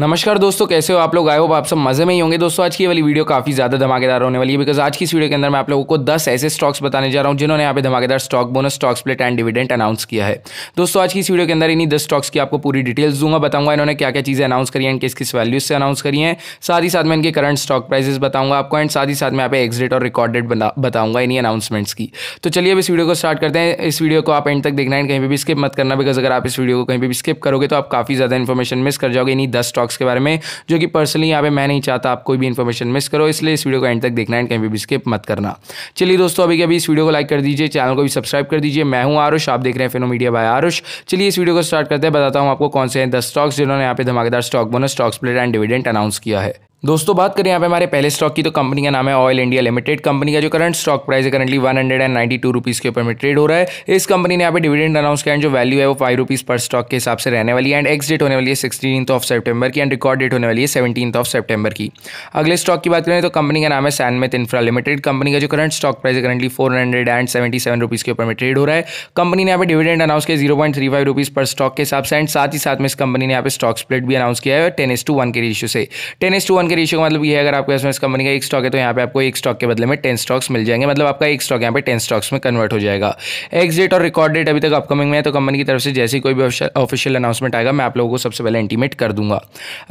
नमस्कार दोस्तों कैसे हो आप लोग आए हो आप सब मजे में ही होंगे दोस्तों आज की वाली वीडियो काफी ज्यादा धमाकेदार होने वाली है बिकॉज आज की इस वीडियो के अंदर मैं आप लोगों को 10 ऐसे स्टॉक्स बताने जा रहा हूं जिन्होंने यहाँ पे धमाकेदार stock bonus stock split and dividend announce किया है दोस्तों आज की इस वीडियो के अंदर इन्हीं दस स्टॉक्स की आपको पूरी डिटेल्स दूंगा बताऊंगा इन्होंने क्या क्या चीजें अनाउंस करी एंड किस किस वैल्यूज से अनाउंस करी है साथ ही साथ में इनके करंट स्टॉक प्राइसेस बताऊंगा आपको एंड साथ ही साथ में यहाँ पे एक्सडेट और रिकॉर्डेड बताऊंगा इन्हीं अनाउंसमेंट्स की तो चलिए अब इस वीडियो को स्टार्ट करते हैं इस वीडियो को आप एंड तक देखना है कहीं भी स्किप मत करना बिकॉज अगर आप इस वीडियो को कहीं भी स्किप करोगे तो आप काफी ज्यादा इन्फॉर्मेशन मिस कर जाओगे इन्हीं दस स्टॉक स्टॉक्स के बारे में जो कि पर्सनली यहाँ पे मैं नहीं चाहता आप कोई भी इन्फॉर्मेशन मिस करो इसलिए इस वीडियो को एंड तक देखना एंड कहीं भी स्किप मत करना चलिए दोस्तों अभी के अभी इस वीडियो को लाइक कर दीजिए चैनल को भी सब्सक्राइब कर दीजिए मैं हूँ आरुष आप देख रहे हैं फिनो मीडिया बाय आरुष चलिए इस वीडियो को स्टार्ट करते हैं बताता हूँ आपको कौन से हैं दस स्टॉक्स जिन्होंने यहाँ पे धमाकेदार stock bonus stock split and dividend announce किया है दोस्तों बात करें यहाँ पे हमारे पहले स्टॉक की तो कंपनी का नाम है ऑयल इंडिया लिमिटेड कंपनी का जो करंट स्टॉक प्राइस है currently one hundred and ninety two rupees के ऊपर में ट्रेड हो रहा है इस कंपनी ने यहाँ पे डिविडेंड अनाउंस किया जो वैल्यू है वो फाइव रुपीज़ पर स्टॉक के हिसाब से रहने वाली है एंड एक्स डेट होने वाली है सिक्सटीन ऑफ सेप्टेबर की एंड रिकॉर्ड डेट होने वाली है सेवनटीन ऑफ सेप्टेबर की अगले स्टॉक की बात करें तो कंपनी का नाम है सैनमेथ इंफ्रा लिमिटेड कंपनी का जो करंट स्टॉक प्राइस है currently four hundred and seventy seven rupees के ऊपर में ट्रेड हो रहा है कंपनी ने यहाँ पे डिविडेंड अनाउंस किया zero point three five rupees पर स्टॉक के हिसाब से एंड साथ ही साथ में इस कंपनी ने यहाँ पे स्टॉक स्प्लिट भी अनाउंस किया है टेन एस टू वन के रिश्यू से टेन एस टू वन के रेशियो का मतलब ये है अगर आपके पास कंपनी का एक स्टॉक है तो यहाँ पे आपको एक स्टॉक के बदले में टेन स्टॉक्स मिल जाएंगे मतलब आपका एक स्टॉक यहाँ पे टेन स्टॉक्स में कन्वर्ट हो जाएगा एग्जिट और रिकॉर्ड डेट अभी तक अपकमिंग में है तो कंपनी की तरफ से जैसे कोई भी ऑफिशियल अनाउंसमेंट आएगा मैं आप लोगों को सबसे पहले इंटीमेट कर दूंगा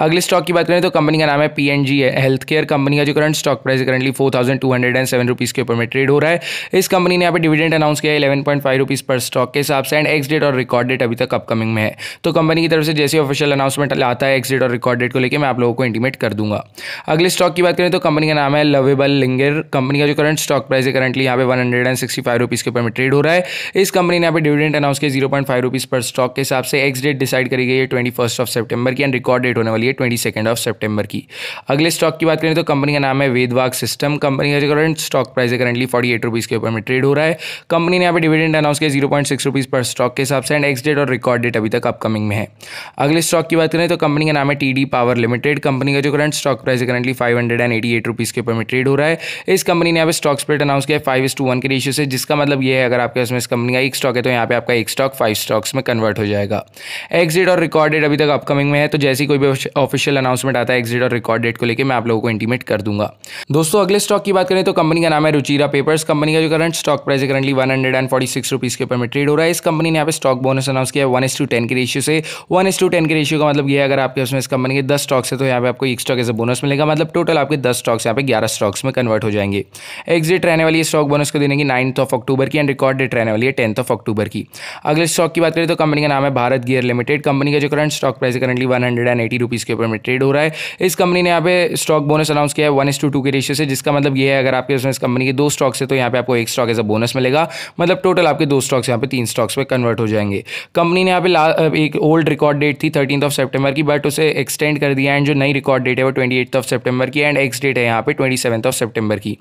अगले स्टॉक की बात करें तो कंपनी का नाम है पी है हेल्थ केयर कंपनी का जो current stock price currently four thousand two hundred and seven के ऊपर में ट्रेड हो रहा है इस कंपनी ने यहाँ पर डिविडेंड अनाउंस किया है इलेवन पॉइंट फाइव पर स्टॉक के हिसाब से एंड एक्स डेट और रिकॉर्ड डेट अभी तक अपकमिंग में है तो कंपनी की तरफ से जैसे ऑफिशियल अनाउंसमेंट आता है एक्स और रिकॉर्ड डेट को लेकर मैं आप लोगों को इंटीमेट कर दूंगा अगले स्टॉक की बात करें तो कंपनी का नाम है लवेबल लिंगर कंपनी का जो करंट स्टॉक प्राइस है करंटली यहाँ पे one hundred and sixty five rupees के ऊपर में ट्रेड हो रहा है इस कंपनी ने यहाँ पे डिविडेंड अनाउंस किया जीरो पॉइंट फाइव रुपीज़ पर स्टॉक के हिसाब से एक्स डेट डिसाइड करी गई है ट्वेंटी फर्स्ट ऑफ सेप्टेबर की एंड रिकॉर्ड डेट होने वाली है ट्वेंटी सेकंड ऑफ सेप्टेबर की अगले स्टॉक की बात करें तो कंपनी का नाम है वेदवाग सिस्टम कंपनी का जो करंट स्टॉक प्राइस है करंटली फोर्टी एट रुपीज़ के ऊपर में ट्रेड हो रहा है कंपनी ने यहाँ पे डिविडेंड अनाउंस किया जीरो पॉइंट सिक्स रुपीज़ पर स्टॉक के हिसाब से एंड एक्स डेट और रिकॉर्ड डेट अभी तक अपकमिंग में है अगले स्टॉक की बात करें तो कंपनी का नाम है टी पावर लिमिटेड कंपनी का जो current stock stock price currently five hundred and eighty eight rupees के ऊपर में ट्रेड हो रहा है इस कंपनी ने यहाँ पे स्टॉक स्प्रेड अनाउंस किया है फाइव इस टू वन के रेशियो से जिसका मतलब यह है अगर आपके उसमें इस कंपनी का एक स्टॉक है तो यहाँ पे आपका एक स्टॉक फाइव स्टॉक्स में कन्वर्ट हो जाएगा एक्जिट और रिकॉर्डेड अभी तक अपकमिंग में है तो जैसी कोई भी ऑफिशियल अनाउंसमेंट आता है एक्जिट और रिकॉर्ड डेट को लेकर मैं आप लोगों को इंटीमेट कर दूंगा दोस्तों अगले स्टॉक की बात करें तो कंपनी का नाम है रुचिरा पेपर्स कंपनी का जो करंट स्टॉक प्राइस है currently one hundred and forty six rupees के ऊपर में ट्रेड हो रहा है इस कंपनी ने यहाँ पे स्टॉक बोनस अनाउंस किया है वन एस टू टेन के रेशियो से वन एस टू टेन के रेशियो का मतलब यह है अगर आपके उसमें इस कंपनी के दस स्टॉक्स है तो यहाँ पे आपको एक स्टॉक एज अ बोनस मिलेगा मतलब टोटल आपके दस स्टॉक्स यहाँ पे ग्यारह स्टॉक्स में कन्वर्ट हो जाएंगे एग्जिट रहने वाली स्टॉक बोनस को देने की नाइन्थ ऑफ अक्टूबर की एंड रिकॉर्ड डेट रहने वाली है टेंथ ऑफ अक्टूबर की अगले स्टॉक की बात करें तो कंपनी का नाम है भारत गियर लिमिटेड कंपनी का जो करंट स्टॉक प्राइस है currently one hundred and eighty rupees के ऊपर में ट्रेड हो रहा है इस कंपनी ने यहाँ पे स्टॉक बोनस अनाउंस किया है वन इस टू टू के रेशियो से जिसका मतलब यह है अगर आपके उसमें इस कंपनी के दो स्टॉक्स है तो यहाँ पे आपको एक स्टॉक एज अ बोनस मिलेगा मतलब टोटल आपके दो स्टॉक्स यहाँ पे तीन स्टॉक्स में कन्वर्ट हो जाएंगे कंपनी ने यहाँ पे एक ओल्ड रिकॉर्ड डेट थी थर्टीन ऑफ सेप्टेबर की बट उसे एक्सटेंड कर दिया एंड जो नई रिकॉर्ड डेट है वो ट्वेंटी ट्वेंटी ऑफ सेप्टेम्बर की एंड एक्स डेट है यहाँ पे ट्वेंटी ऑफ सेप्टेम्बर की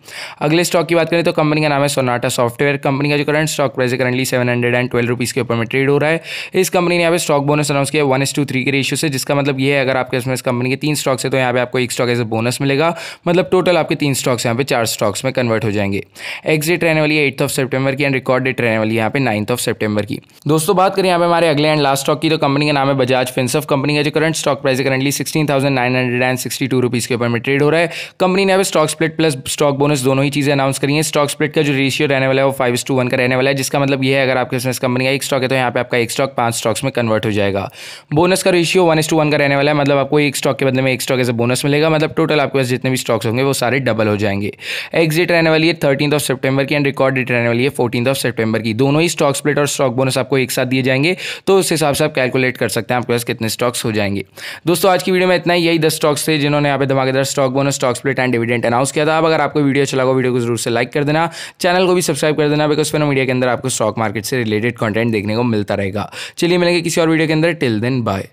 अगले स्टॉक की बात करें तो कंपनी का नाम है सोनाटा सॉफ्टवेयर कंपनी का जो करंट स्टॉक प्राइस है currently seven hundred and twelve rupees के ऊपर में ट्रेड हो रहा है इस कंपनी ने यहाँ पे स्टॉक बोनस अनाउंस किया वन एस टू थ्री के रेशियो से जिसका मतलब ये है अगर आपके इसमें इस कंपनी के तीन स्टॉक्स है तो यहाँ पे आपको एक स्टॉक एज ए बोनस मिलेगा मतलब टोटल आपके तीन स्टॉक्स यहाँ पे चार स्टॉक्स में कन्वर्ट हो जाएंगे एग्जिट रहने वाली है एट्थ ऑफ सेप्टेबर की एंड रिकॉर्ड डेट रहने वाली है यहाँ पे नाइन्थ ऑफ सेप्टेबर की दोस्तों बात करें यहाँ पे हमारे अगले एंड लास्ट स्टॉक की तो कंपनी का नाम है बजाज फिंसफ कंपनी का जो करंट स्टॉक प्राइस है currently sixteen thousand nine hundred and sixty two rupees के ऊपर में ट्रेड हो रहा है कंपनी ने अब stock split plus stock bonus दोनों ही चीज़ें अनाउंस करी है स्टॉक स्प्लिट का जो रेशियो रहने वाला है वो फाइव टू वन का रहने वाला है जिसका मतलब यह है अगर आपके बिजनेस कंपनी का एक स्टॉक है तो यहाँ पे आपका एक स्टॉक पांच स्टॉक्स में कन्वर्ट हो जाएगा बोनस का रेशियो वन टू वन का रहने वाला है मतलब आपको एक स्टॉक के बदले में एक स्टॉक एज ए बोनस मिलेगा मतलब टोटल आपके पास जितने भी स्टॉक्स होंगे वो सारे डबल हो जाएंगे एग्जिट रहने वाली है थर्टीन ऑफ सेप्टेबर की एंड रिकॉर्ड डेट रहने वाली है फोर्टीन ऑफ सेप्टेबर की दोनों ही स्टॉक स्प्लिट और स्टॉक बोनस आपको एक साथ दिए जाएंगे तो उस हिसाब से आप कैलकुलेट कर सकते हैं आपके पास कितने स्टॉक्स हो जाएंगे दोस्तों आज की वीडियो में इतना ही यही दस स्टॉक्स थे जिन्होंने उन्होंने यहाँ पे धमाकेदार stock bonus stock split and dividend announce किया था अब अगर आपको वीडियो अच्छा लगा वीडियो को जरूर से लाइक कर देना चैनल को भी सब्सक्राइब कर देना बिकॉज फिर मीडिया के अंदर आपको स्टॉक मार्केट से रिलेटेड कॉन्टेंट देखने को मिलता रहेगा चलिए मिलेंगे किसी और वीडियो के अंदर टिल देन बाय